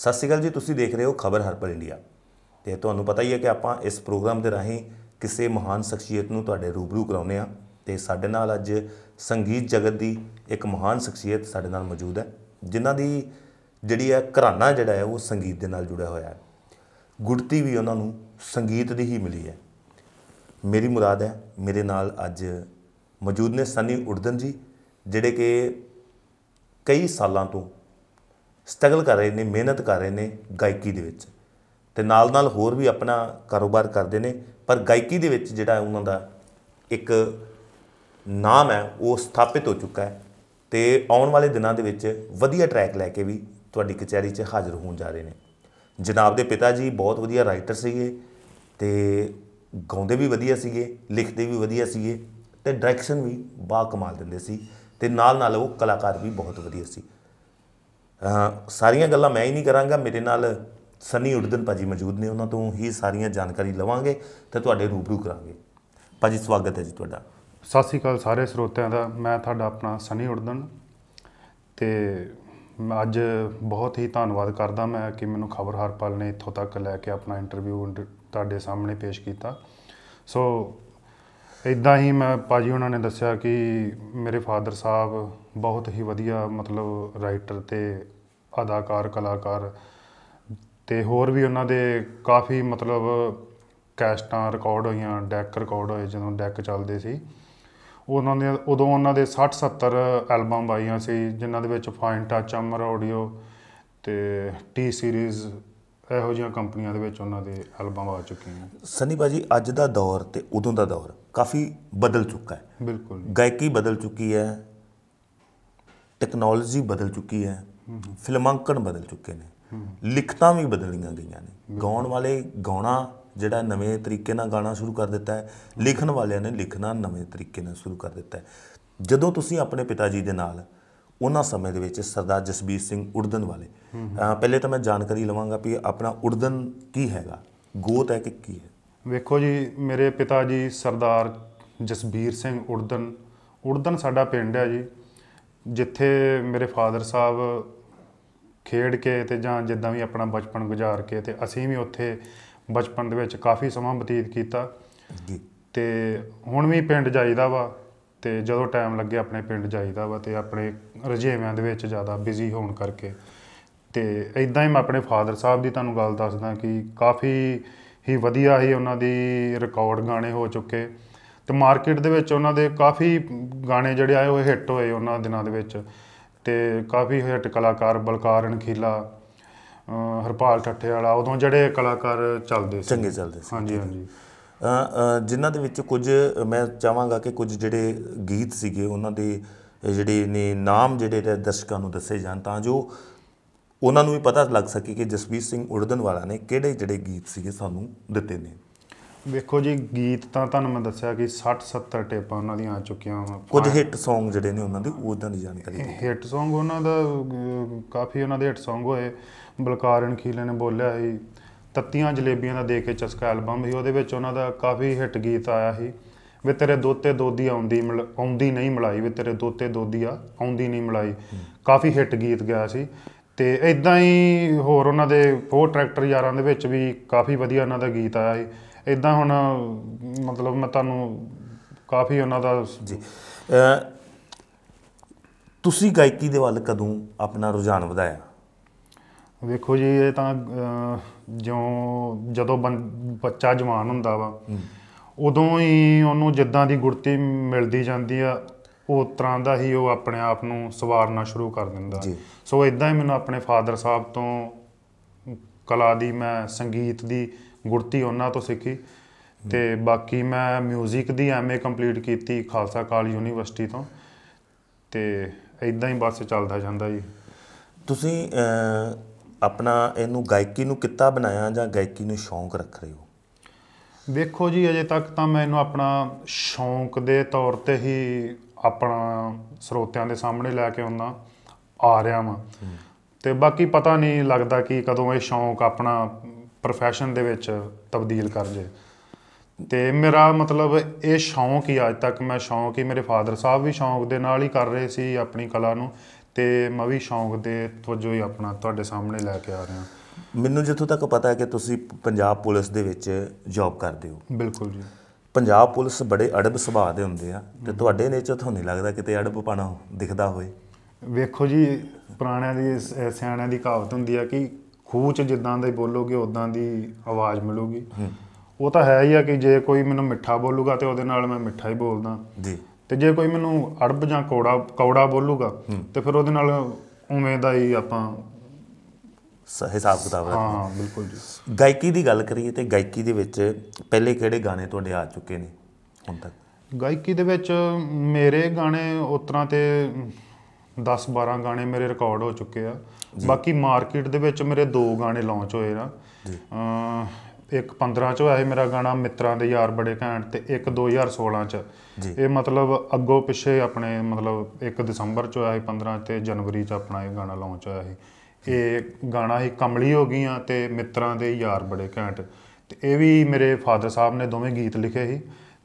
ਸਤਿ ਸ਼੍ਰੀ ਅਕਾਲ ਜੀ ਤੁਸੀਂ ਦੇਖ ਰਹੇ ਹੋ ਖਬਰ ਹਰਪਲ ਇੰਡੀਆ ਤੇ ਤੁਹਾਨੂੰ ਪਤਾ ਹੀ ਹੈ ਕਿ ਆਪਾਂ ਇਸ ਪ੍ਰੋਗਰਾਮ ਦੇ ਰਾਹੀਂ ਕਿਸੇ ਮਹਾਨ ਸ਼ਖਸੀਅਤ ਨੂੰ ਤੁਹਾਡੇ ਰੂਬਰੂ ਕਰਾਉਨੇ ਆ ਤੇ ਸਾਡੇ ਨਾਲ ਅੱਜ ਸੰਗੀਤ ਜਗਤ ਦੀ ਇੱਕ ਮਹਾਨ ਸ਼ਖਸੀਅਤ ਸਾਡੇ ਨਾਲ ਮੌਜੂਦ ਹੈ ਜਿਨ੍ਹਾਂ ਦੀ ਜਿਹੜੀ ਹੈ ਘਰਾਣਾ ਜਿਹੜਾ ਹੈ ਉਹ ਸੰਗੀਤ ਦੇ ਨਾਲ ਜੁੜਿਆ ਹੋਇਆ ਹੈ ਗੁੜਤੀ ਵੀ ਉਹਨਾਂ ਨੂੰ ਸੰਗੀਤ ਦੀ ਹੀ ਮਿਲੀ ਹੈ ਮੇਰੀ ਮੁਰਾਦ ਹੈ ਮੇਰੇ ਨਾਲ ਅੱਜ ਮੌਜੂਦ ਨੇ ਸਨੀ ਉਰਦਨ ਜੀ ਜਿਹੜੇ ਕਿ ਕਈ ਸਾਲਾਂ ਤੋਂ ਸਟਰਗਲ ਕਰ ਰਹੇ ਨੇ ਮਿਹਨਤ ਕਰ ਰਹੇ ਨੇ ਗਾਇਕੀ ਦੇ ਵਿੱਚ ਤੇ ਨਾਲ ਨਾਲ ਹੋਰ ਵੀ ਆਪਣਾ ਕਾਰੋਬਾਰ ਕਰਦੇ ਨੇ ਪਰ ਗਾਇਕੀ ਦੇ ਵਿੱਚ ਜਿਹੜਾ ਉਹਨਾਂ ਦਾ ਇੱਕ ਨਾਮ ਹੈ ਉਹ ਸਥਾਪਿਤ ਹੋ ਚੁੱਕਾ ਹੈ ਤੇ ਆਉਣ ਵਾਲੇ ਦਿਨਾਂ ਦੇ ਵਿੱਚ ਵਧੀਆ ਟਰੈਕ ਲੈ ਕੇ ਵੀ ਤੁਹਾਡੀ ਕਚਹਿਰੀ 'ਚ ਹਾਜ਼ਰ ਹੋਣ ਜਾ ਰਹੇ ਨੇ ਜਨਾਬ ਦੇ ਪਿਤਾ ਜੀ ਬਹੁਤ ਵਧੀਆ ਰਾਈਟਰ ਸੀਗੇ ਤੇ ਗਾਉਂਦੇ ਵੀ ਵਧੀਆ ਸੀਗੇ ਲਿਖਦੇ ਵੀ ਵਧੀਆ ਸੀਗੇ ਤੇ ਡਾਇਰੈਕਸ਼ਨ ਵੀ ਬਾ ਕਮਾਲ ਦਿੰਦੇ ਸੀ ਤੇ ਨਾਲ ਨਾਲ ਉਹ ਕਲਾਕਾਰ ਵੀ ਬਹੁਤ ਵਧੀਆ ਸੀ ਸਾਰੀਆਂ ਗੱਲਾਂ ਮੈਂ ਹੀ ਨਹੀਂ ਕਰਾਂਗਾ ਮੇਰੇ ਨਾਲ ਸਨੀ ਉਰਦਨ ਭਾਜੀ ਮੌਜੂਦ ਨੇ ਉਹਨਾਂ ਤੋਂ ਹੀ ਸਾਰੀਆਂ ਜਾਣਕਾਰੀ ਲਵਾਂਗੇ ਤੇ ਤੁਹਾਡੇ ਰੂਬਰੂ ਕਰਾਂਗੇ ਭਾਜੀ ਸਵਾਗਤ ਹੈ ਜੀ ਤੁਹਾਡਾ ਸਤਿ ਸ੍ਰੀ ਅਕਾਲ ਸਾਰੇ ਸਰੋਤਿਆਂ ਦਾ ਮੈਂ ਤੁਹਾਡਾ ਆਪਣਾ ਸਨੀ ਉਰਦਨ ਤੇ ਅੱਜ ਬਹੁਤ ਹੀ ਧੰਨਵਾਦ ਕਰਦਾ ਮੈਂ ਕਿ ਮੈਨੂੰ ਖਬਰ ਹਰਪਾਲ ਨੇ ਇੱਥੋਂ ਤੱਕ ਲੈ ਕੇ ਆਪਣਾ ਇੰਟਰਵਿਊ ਤੁਹਾਡੇ ਸਾਹਮਣੇ ਪੇਸ਼ ਕੀਤਾ ਸੋ ਇਦਾਂ ਹੀ ਮੈਂ ਪਾਜੀ ਉਹਨਾਂ ਨੇ ਦੱਸਿਆ ਕਿ ਮੇਰੇ ਫਾਦਰ ਸਾਹਿਬ ਬਹੁਤ ਹੀ ਵਧੀਆ ਮਤਲਬ ਰਾਈਟਰ ਤੇ ਅਦਾਕਾਰ ਕਲਾਕਾਰ ਤੇ ਹੋਰ ਵੀ ਉਹਨਾਂ ਦੇ ਕਾਫੀ ਮਤਲਬ ਕੈਸਟਾਂ ਰਿਕਾਰਡ ਹੋਈਆਂ ਡੈਕ ਰਿਕਾਰਡ ਹੋਏ ਜਦੋਂ ਡੈਕ ਚੱਲਦੇ ਸੀ ਉਹਨਾਂ ਦੇ ਉਦੋਂ ਉਹਨਾਂ ਦੇ 60 70 ਐਲਬਮ ਆਈਆਂ ਸੀ ਜਿਨ੍ਹਾਂ ਦੇ ਵਿੱਚ ਫਾਈਨ ਟੱਚ ਅਮਰ ਆਡੀਓ ਤੇ ਟੀ ਸੀਰੀਜ਼ ਇਹੋ ਜਿਹੀਆਂ ਕੰਪਨੀਆਂ ਦੇ ਵਿੱਚ ਉਹਨਾਂ ਦੇ ਐਲਬਮ ਆ ਚੁੱਕੀਆਂ ਸਨੀ ਬਾਜੀ ਅੱਜ ਦਾ ਦੌਰ ਤੇ ਉਦੋਂ ਦਾ ਦੌਰ ਕਾਫੀ ਬਦਲ ਚੁੱਕਾ ਹੈ ਬਿਲਕੁਲ ਗਾਇਕੀ ਬਦਲ ਚੁੱਕੀ ਹੈ ਟੈਕਨੋਲੋਜੀ ਬਦਲ ਚੁੱਕੀ ਹੈ ਫਿਲਮਾਂਕਣ ਬਦਲ ਚੁੱਕੇ ਨੇ ਲਿਖਤਾਂ ਵੀ ਬਦਲੀਆਂ ਗਈਆਂ ਨੇ ਗਾਉਣ ਵਾਲੇ ਗਾਉਣਾ ਜਿਹੜਾ ਨਵੇਂ ਤਰੀਕੇ ਨਾਲ ਗਾਣਾ ਸ਼ੁਰੂ ਕਰ ਦਿੱਤਾ ਹੈ ਲਿਖਣ ਵਾਲਿਆਂ ਨੇ ਲਿਖਣਾ ਨਵੇਂ ਤਰੀਕੇ ਨਾਲ ਸ਼ੁਰੂ ਕਰ ਦਿੱਤਾ ਹੈ ਜਦੋਂ ਤੁਸੀਂ ਆਪਣੇ ਪਿਤਾ ਜੀ ਦੇ ਨਾਲ ਉਹਨਾਂ ਸਮੇਂ ਦੇ ਵਿੱਚ ਸਰਦਾਰ ਜਸਬੀਰ ਸਿੰਘ ਉਰਦਨ ਵਾਲੇ ਪਹਿਲੇ ਤਾਂ ਮੈਂ ਜਾਣਕਾਰੀ ਲਵਾਂਗਾ ਵੀ ਆਪਣਾ ਉਰਦਨ ਕੀ ਹੈਗਾ ਗੋਤ ਹੈ ਕਿ ਕੀ ਹੈ ਵੇਖੋ ਜੀ ਮੇਰੇ ਪਿਤਾ ਜੀ ਸਰਦਾਰ ਜਸਬੀਰ ਸਿੰਘ ਉਰਦਨ ਉਰਦਨ ਸਾਡਾ ਪਿੰਡ ਹੈ ਜੀ ਜਿੱਥੇ ਮੇਰੇ ਫਾਦਰ ਸਾਹਿਬ ਖੇਡ ਕੇ ਤੇ ਜਾਂ ਜਿੱਦਾਂ ਵੀ ਆਪਣਾ ਬਚਪਨ ਗੁਜ਼ਾਰ ਕੇ ਤੇ ਅਸੀਂ ਵੀ ਉੱਥੇ ਬਚਪਨ ਦੇ ਵਿੱਚ ਕਾਫੀ ਸਮਾਂ ਬਤੀਤ ਕੀਤਾ ਤੇ ਹੁਣ ਵੀ ਪਿੰਡ ਜਾਈਦਾ ਵਾ ਤੇ ਜਦੋਂ ਟਾਈਮ ਲੱਗੇ ਆਪਣੇ ਪਿੰਡ ਜਾਈਦਾ ਵਾ ਤੇ ਆਪਣੇ ਰਜੇਵਿਆਂ ਦੇ ਵਿੱਚ ਜ਼ਿਆਦਾ ਬਿਜ਼ੀ ਹੋਣ ਕਰਕੇ ਤੇ ਇਦਾਂ ਹੀ ਮੈਂ ਆਪਣੇ ਫਾਦਰ ਸਾਹਿਬ ਦੀ ਤੁਹਾਨੂੰ ਗੱਲ ਦੱਸਦਾ ਕਿ ਕਾਫੀ ਹੀ ਵਧੀਆ ਹੀ ਉਹਨਾਂ ਦੀ ਰਿਕਾਰਡ ਗਾਣੇ ਹੋ ਚੁੱਕੇ ਤੇ ਮਾਰਕੀਟ ਦੇ ਵਿੱਚ ਉਹਨਾਂ ਦੇ ਕਾਫੀ ਗਾਣੇ ਜਿਹੜੇ ਆਏ ਉਹ ਹਿੱਟ ਹੋਏ ਉਹਨਾਂ ਦਿਨਾਂ ਦੇ ਵਿੱਚ ਤੇ ਕਾਫੀ ਹਿੱਟ ਕਲਾਕਾਰ ਬਲਕਾਰ ਅਣਖੀਲਾ ਹਰਪਾਲ ਠੱਠੇ ਵਾਲਾ ਉਦੋਂ ਜਿਹੜੇ ਕਲਾਕਾਰ ਚੱਲਦੇ ਸੀ ਚੰਗੇ ਚੱਲਦੇ ਸੀ ਹਾਂਜੀ ਹਾਂਜੀ ਜਿਨ੍ਹਾਂ ਦੇ ਵਿੱਚ ਕੁਝ ਮੈਂ ਚਾਹਾਂਗਾ ਕਿ ਕੁਝ ਜਿਹੜੇ ਗੀਤ ਸੀਗੇ ਉਹਨਾਂ ਦੇ ਜਿਹੜੇ ਨੇ ਨਾਮ ਜਿਹੜੇ ਦਰਸ਼ਕਾਂ ਨੂੰ ਦੱਸੇ ਜਾਣ ਤਾਂ ਜੋ ਉਹਨਾਂ ਨੂੰ ਵੀ ਪਤਾ ਲੱਗ ਸਕੇ ਕਿ ਜਸਵੀਰ ਸਿੰਘ ਉੜਦਨ ਵਾਲਾ ਨੇ ਕਿਹੜੇ ਜਿਹੜੇ ਗੀਤ ਸੀਗੇ ਸਾਨੂੰ ਦਿੱਤੇ ਨੇ ਵੇਖੋ ਜੀ ਗੀਤ ਤਾਂ ਤੁਹਾਨੂੰ ਮੈਂ ਦੱਸਿਆ ਕਿ 60 70 ਟੇਪਾਂ ਉਹਨਾਂ ਦੀਆਂ ਆ ਚੁੱਕੀਆਂ ਵਾ ਕੁਝ ਹਿੱਟ Song ਜਿਹੜੇ ਨੇ ਉਹਨਾਂ ਦੇ ਉਹਦਾਂ ਦੀ ਜਾਣਕਾਰੀ ਹਿੱਟ Song ਉਹਨਾਂ ਦਾ ਕਾਫੀ ਉਹਨਾਂ ਦੇ ਹਿੱਟ Song ਹੋਏ ਬਲਕਾਰਨ ਖੀਲੇ ਨੇ ਬੋਲਿਆ ਸੀ ਤੱਤੀਆਂ ਜਲੇਬੀਆਂ ਦਾ ਦੇ ਕੇ ਚਸਕਾ ਐਲਬਮ ਸੀ ਉਹਦੇ ਵਿੱਚ ਉਹਨਾਂ ਦਾ ਕਾਫੀ ਹਿੱਟ ਗੀਤ ਆਇਆ ਸੀ ਵੇ ਤੇਰੇ ਦੋਤੇ ਦੋਦੀ ਆਉਂਦੀ ਆਉਂਦੀ ਨਹੀਂ ਮਲਾਈ ਵੇ ਤੇਰੇ ਦੋਤੇ ਦੋਦੀ ਆ ਆਉਂਦੀ ਨਹੀਂ ਮਲਾਈ ਕਾਫੀ ਹਿੱਟ ਗੀਤ ਗਿਆ ਸੀ ਤੇ ਇਦਾਂ ਹੀ ਹੋਰ ਉਹਨਾਂ ਦੇ ਉਹ ਟਰੈਕਟਰ ਯਾਰਾਂ ਦੇ ਵਿੱਚ ਵੀ ਕਾਫੀ ਵਧੀਆ ਉਹਨਾਂ ਦਾ ਗੀਤ ਆਇਆ ਸੀ ਇਦਾਂ ਹੁਣ ਮਤਲਬ ਮੈਂ ਤੁਹਾਨੂੰ ਕਾਫੀ ਉਹਨਾਂ ਦਾ ਜੀ ਤੁਸੀਂ ਗਾਇਕੀ ਦੇ ਵੱਲ ਕਦੋਂ ਆਪਣਾ ਰੁਝਾਨ ਵਧਾਇਆ ਵੇਖੋ ਜੀ ਇਹ ਤਾਂ ਜਿਉਂ ਜਦੋਂ ਬੱਚਾ ਜਵਾਨ ਹੁੰਦਾ ਵਾ ਉਦੋਂ ਹੀ ਉਹਨੂੰ ਜਿੱਦਾਂ ਦੀ ਗੁਰਤੀ ਮਿਲਦੀ ਜਾਂਦੀ ਆ ਉਹ ਤਰ੍ਹਾਂ ਦਾ ਹੀ ਉਹ ਆਪਣੇ ਆਪ ਨੂੰ ਸਵਾਰਨਾ ਸ਼ੁਰੂ ਕਰ ਦਿੰਦਾ ਸੋ ਇਦਾਂ ਹੀ ਮੈਨੂੰ ਆਪਣੇ ਫਾਦਰ ਸਾਹਿਬ ਤੋਂ ਕਲਾ ਦੀ ਮੈਂ ਸੰਗੀਤ ਦੀ ਗੁਰਤੀ ਉਹਨਾਂ ਤੋਂ ਸਿੱਖੀ ਤੇ ਬਾਕੀ ਮੈਂ 뮤직 ਦੀ ਐਮਏ ਕੰਪਲੀਟ ਕੀਤੀ ਖਾਲਸਾ ਕਾਲ ਯੂਨੀਵਰਸਿਟੀ ਤੋਂ ਤੇ ਇਦਾਂ ਹੀ ਬਸ ਚੱਲਦਾ ਜਾਂਦਾ ਜੀ ਤੁਸੀਂ ਆਪਣਾ ਇਹਨੂੰ ਗਾਇਕੀ ਨੂੰ ਕਿੱਤਾ ਬਣਾਇਆ ਜਾਂ ਗਾਇਕੀ ਨੂੰ ਸ਼ੌਂਕ ਰੱਖ ਰਹੇ ਹੋ ਵੇਖੋ ਜੀ ਅਜੇ ਤੱਕ ਤਾਂ ਮੈਂ ਇਹਨੂੰ ਆਪਣਾ ਸ਼ੌਂਕ ਦੇ ਤੌਰ ਤੇ ਹੀ ਆਪਣਾ ਸਰੋਤਿਆਂ ਦੇ ਸਾਹਮਣੇ ਲੈ ਕੇ ਆਉਣਾ ਆ ਰਿਹਾ ਵਾਂ ਤੇ ਬਾਕੀ ਪਤਾ ਨਹੀਂ ਲੱਗਦਾ ਕਿ ਕਦੋਂ ਇਹ ਸ਼ੌਂਕ ਆਪਣਾ ਪ੍ਰੋਫੈਸ਼ਨ ਦੇ ਵਿੱਚ ਤਬਦੀਲ ਕਰ ਜੇ ਤੇ ਮੇਰਾ ਮਤਲਬ ਇਹ ਸ਼ੌਂਕ ਹੀ ਅਜ ਤੱਕ ਮੈਂ ਸ਼ੌਂਕ ਹੀ ਮੇਰੇ ਫਾਦਰ ਸਾਹਿਬ ਵੀ ਸ਼ੌਂਕ ਦੇ ਨਾਲ ਹੀ ਕਰ ਰਹੇ ਸੀ ਆਪਣੀ ਕਲਾ ਨੂੰ ਤੇ ਮੈਂ ਵੀ ਸ਼ੌਂਕ ਦੇ ਵਜੋਂ ਹੀ ਆਪਣਾ ਤੁਹਾਡੇ ਸਾਹਮਣੇ ਲੈ ਕੇ ਆ ਰਿਹਾ ਮੈਨੂੰ ਜਿੱਥੋਂ ਤੱਕ ਪਤਾ ਹੈ ਕਿ ਤੁਸੀਂ ਪੰਜਾਬ ਪੁਲਿਸ ਦੇ ਵਿੱਚ ਜੌਬ ਕਰਦੇ ਹੋ ਬਿਲਕੁਲ ਜੀ ਪੰਜਾਬ ਪੁਲਿਸ ਬੜੇ ਅੜਬ ਸੁਭਾਅ ਦੇ ਹੁੰਦੇ ਆ ਤੇ ਤੁਹਾਡੇ ਨੇਚਰ ਤੁਹਾਨੂੰ ਨਹੀਂ ਲੱਗਦਾ ਕਿਤੇ ਅੜਬ ਪਾਣਾ ਦਿਖਦਾ ਹੋਏ ਵੇਖੋ ਜੀ ਪੁਰਾਣਿਆਂ ਦੀ ਸਿਆਣਿਆਂ ਦੀ ਕਹਾਵਤ ਹੁੰਦੀ ਆ ਕਿ ਖੂਚ ਜਿੱਦਾਂ ਦੇ ਬੋਲੋਗੇ ਉਦਾਂ ਦੀ ਆਵਾਜ਼ ਮਿਲੂਗੀ ਉਹ ਤਾਂ ਹੈ ਹੀ ਆ ਕਿ ਜੇ ਕੋਈ ਮੈਨੂੰ ਮਿੱਠਾ ਬੋਲੂਗਾ ਤੇ ਉਹਦੇ ਨਾਲ ਮੈਂ ਮਿੱਠਾ ਹੀ ਬੋਲਦਾ ਜੀ ਤੇ ਜੇ ਕੋਈ ਮੈਨੂੰ ਅੜਬ ਜਾਂ ਕੌੜਾ ਕੌੜਾ ਬੋਲੂਗਾ ਤੇ ਫਿਰ ਉਹਦੇ ਨਾਲ ਉਵੇਂ ਦਾ ਹੀ ਆਪਾਂ ਹਿਸਾਬ ਕਿਤਾਬ ਹੈ ਹਾਂ ਬਿਲਕੁਲ ਜੀ ਗਾਇਕੀ ਦੀ ਗੱਲ ਕਰੀਏ ਤੇ ਗਾਇਕੀ ਦੇ ਵਿੱਚ ਪਹਿਲੇ ਕਿਹੜੇ ਗਾਣੇ ਤੁਹਾਡੇ ਆ ਚੁੱਕੇ ਨੇ ਹੁਣ ਤੱਕ ਗਾਇਕੀ ਦੇ ਵਿੱਚ ਮੇਰੇ ਗਾਣੇ ਉਤਰਾ ਤੇ 10 12 ਗਾਣੇ ਮੇਰੇ ਰਿਕਾਰਡ ਹੋ ਚੁੱਕੇ ਆ ਬਾਕੀ ਮਾਰਕੀਟ ਦੇ ਵਿੱਚ ਮੇਰੇ ਦੋ ਗਾਣੇ ਲਾਂਚ ਹੋਏ ਨਾ ਇੱਕ 15 ਚ ਹੋਇਆ ਸੀ ਮੇਰਾ ਗਾਣਾ ਮਿੱਤਰਾਂ ਦੇ ਯਾਰ ਬੜੇ ਘੈਂਟ ਤੇ ਇੱਕ 2016 ਚ ਇਹ ਮਤਲਬ ਅੱਗੋਂ ਪਿੱਛੇ ਆਪਣੇ ਮਤਲਬ 1 ਦਸੰਬਰ ਚ ਹੋਇਆ ਸੀ 15 ਤੇ ਜਨਵਰੀ ਚ ਆਪਣਾ ਇਹ ਗਾਣਾ ਲਾਂਚ ਹੋਇਆ ਸੀ ਇਹ ਗਾਣਾ ਹੀ ਕਮਲੀ ਹੋ ਗਈਆਂ ਤੇ ਮਿੱਤਰਾਂ ਦੇ ਯਾਰ ਬੜੇ ਘੈਂਟ ਤੇ ਇਹ ਵੀ ਮੇਰੇ ਫਾਦਰ ਸਾਹਿਬ ਨੇ ਦੋਵੇਂ ਗੀਤ ਲਿਖੇ ਸੀ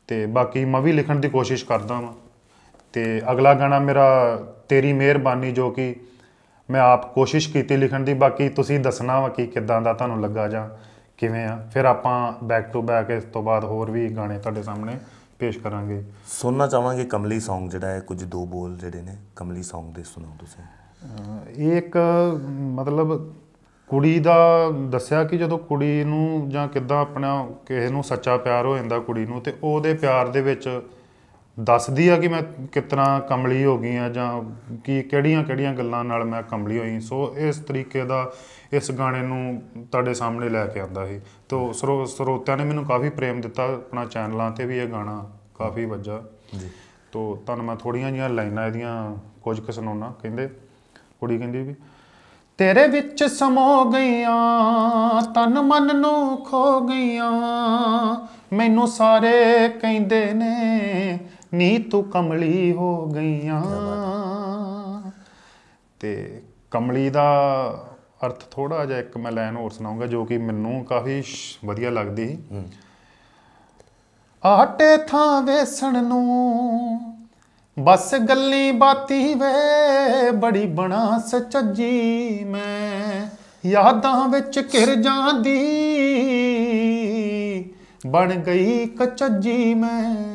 ਤੇ ਬਾਕੀ ਮੈਂ ਵੀ ਲਿਖਣ ਦੀ ਕੋਸ਼ਿਸ਼ ਕਰਦਾ ਹਾਂ ਤੇ ਅਗਲਾ ਗਾਣਾ ਮੇਰਾ ਤੇਰੀ ਮਿਹਰਬਾਨੀ ਜੋ ਕਿ ਮੈਂ ਆਪ ਕੋਸ਼ਿਸ਼ ਕੀਤੀ ਲਿਖਣ ਦੀ ਬਾਕੀ ਤੁਸੀਂ ਦੱਸਣਾ ਵਾ ਕਿ ਕਿੱਦਾਂ ਦਾ ਤੁਹਾਨੂੰ ਲੱਗਾ ਜਾਂ ਕਿਵੇਂ ਆ ਫਿਰ ਆਪਾਂ ਬੈਕ ਟੂ ਬੈਕ ਇਸ ਤੋਂ ਬਾਅਦ ਹੋਰ ਵੀ ਗਾਣੇ ਤੁਹਾਡੇ ਸਾਹਮਣੇ ਪੇਸ਼ ਕਰਾਂਗੇ ਸੁਣਨਾ ਚਾਹਾਂਗੇ ਕਮਲੀ Song ਜਿਹੜਾ ਹੈ ਕੁਝ ਦੋ ਬੋਲ ਜਿਹੜੇ ਨੇ ਕਮਲੀ Song ਦੇ ਸੁਣਾਓ ਤੁਸੀਂ ਇਹ ਇੱਕ ਮਤਲਬ ਕੁੜੀ ਦਾ ਦੱਸਿਆ ਕਿ ਜਦੋਂ ਕੁੜੀ ਨੂੰ ਜਾਂ ਕਿੱਦਾਂ ਆਪਣਾ ਕਿਸੇ ਨੂੰ ਸੱਚਾ ਪਿਆਰ ਹੋ ਜਾਂਦਾ ਕੁੜੀ ਨੂੰ ਤੇ ਉਹਦੇ ਪਿਆਰ ਦੇ ਵਿੱਚ ਦੱਸਦੀ ਆ ਕਿ ਮੈਂ ਕਿਤਨਾ ਕਮਲੀ ਹੋ ਗਈ ਆ ਜਾਂ ਕੀ ਕਿਹੜੀਆਂ ਕਿਹੜੀਆਂ ਗੱਲਾਂ ਨਾਲ ਮੈਂ ਕਮਲੀ ਹੋਈ ਸੋ ਇਸ ਤਰੀਕੇ ਦਾ ਇਸ ਗਾਣੇ ਨੂੰ ਤੁਹਾਡੇ ਸਾਹਮਣੇ ਲੈ ਕੇ ਆਂਦਾ ਸੀ ਤੋਂ ਸਰੋਤਿਆਂ ਨੇ ਮੈਨੂੰ ਕਾਫੀ ਪ੍ਰੇਮ ਦਿੱਤਾ ਆਪਣਾ ਚੈਨਲਾਂ ਤੇ ਵੀ ਇਹ ਗਾਣਾ ਕਾਫੀ ਵੱਜਾ ਜੀ ਤੋਂ ਤੁਹਾਨੂੰ ਮੈਂ ਥੋੜੀਆਂ ਜੀਆਂ ਲਾਈਨਾਂ ਇਹਦੀਆਂ ਕੁਝ ਕੁ ਸੁਣਾਉਣਾ ਕਹਿੰਦੇ ਕੁੜੀ ਕਹਿੰਦੀ ਵੀ ਤੇਰੇ ਵਿੱਚ ਸਮੋ ਗਈਆਂ ਤਨ ਮਨ ਨੂੰ ਖੋ ਗਈਆਂ ਮੈਨੂੰ ਸਾਰੇ ਕਹਿੰਦੇ ਨੇ ਨੀ ਤੂੰ ਕਮਲੀ ਹੋ ਗਈਆਂ ਤੇ ਕਮਲੀ ਦਾ ਅਰਥ ਥੋੜਾ ਜਿਹਾ ਇੱਕ ਮੈਂ ਲਾਈਨ ਹੋਰ ਸੁਣਾਉਂਗਾ ਜੋ ਕਿ ਮੈਨੂੰ ਕਾਫੀ ਵਧੀਆ ਲੱਗਦੀ ਆਟੇ ਥਾਂ ਵੇਸਣ ਨੂੰ ਬਸ ਗੱਲੀ ਬਾਤੀ ਵੇ ਬੜੀ ਬਣਾ ਸੱਚੀ ਮੈਂ ਯਾਦਾਂ ਵਿੱਚ ਘਿਰ ਜਾਂਦੀ ਬਣ ਗਈ ਕਚੱਜੀ ਮੈਂ